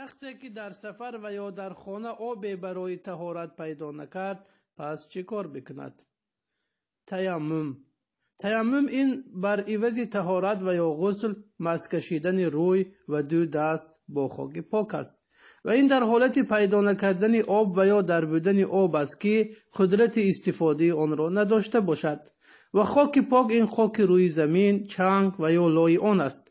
шахсе ки дар сафар ва ё дар хона обе барои таҳорат пайдо накард пас чӣ кор мекунад таяммум таяммум ин бар ивази таҳорат ва ё ғусл маскашидани рӯй ва ду даст бо хоки пок аст ва ин дар ҳолати пайдо накардани об ва ё дар будани об аст ки қудрати истифодаи онро надошта бошад ва хоки пок ин хоки рӯи замин чанг ва ё лои он аст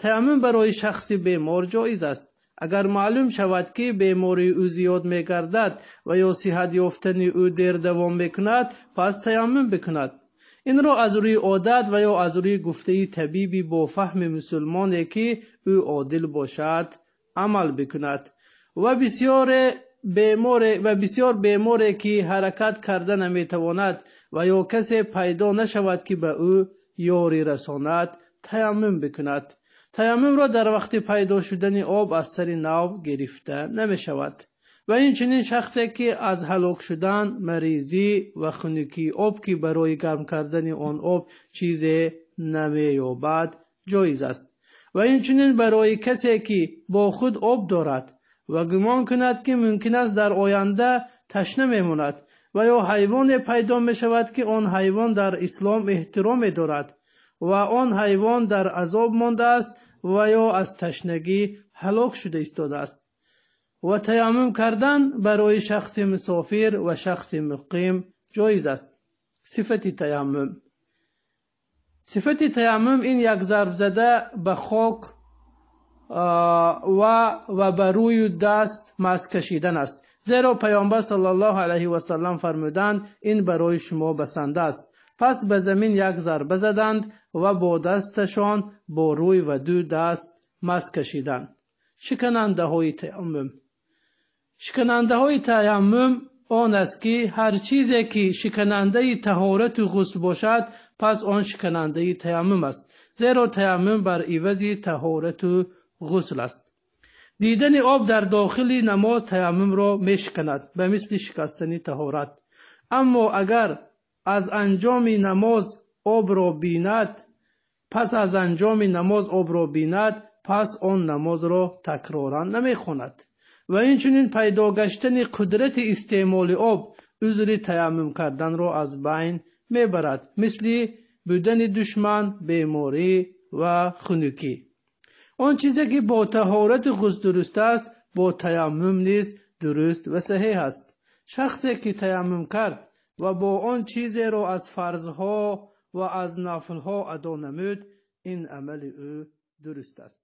таяммум барои шахси бемор ҷоиз аст اگر معلوم شود که بیماری او زیاد می گردد و یا صحت یافتن او دیر دوام می پس تیمم بکند این را از روی عادت و یا از روی گفته طبیبی با فهم مسلمانه که او عادل باشد عمل بکند و بسیار بیمار و بسیار بیماری که حرکت کرده نمیتواند و یا کسی پیدا نشود که به او یاری رساند تیمم بکند таяммумро дар вақти пайдо шудани об аз сари нав гирифта намешавад ва инчунин шахсе ки аз ҳалок шудан маризӣ ва хунукии об ки барои гарм кардани он об чизе намеёбад ҷоиз аст ва инчунин барои касе ки бо худ об дорад ва гумон кунад ки мумкин аст дар оянда ташна мемонад ва ё ҳайвоне пайдо мешавад ки он ҳайвон дар ислом эҳтироме дорад ва он ҳайвон дар азоб мондааст و یا از تشنگی هلاک شده ایستاده است و تیمم کردن برای شخص مسافر و شخص مقیم جایز است صفت تیمم صفت تیمم این یک ضرب زده به خاک و و به روی دست مس کشیدن است زیرا پیامبر صلی الله علیه و سلم فرمودند این برای شما بسنده است пас ба замин як зарба заданд ва бо дасташон бо рӯй ва ду даст мас кашиданд шикандаои таамум шикандаои таамум он аст ки ҳар чизе ки шикандаи таҳорату ғусл бошад пас он шикандаи таамум аст зеро таамум бар ивази таҳорату ғусл аст дидани об дар дохили намоз таамумро мешиканад ба мисли шикастани таҳорат аммо агар аз анҷоми намоз обро бинад пас аз анҷоми намоз обро бинад пас он намозро такроран намехонад ва инчунин пайдо гаштани қудрати истеъмоли об узри таяммум карданро аз байн мебарад мисли будани душман беморӣ ва хунукӣ он чизе ки бо таҳорати ғус дуруст аст бо таяммум низ дуруст ва саҳеҳ аст шахсе ки таяммум кард و با آن چیزی رو از فرضها و از نفلها ادا نمود این عمل او درست است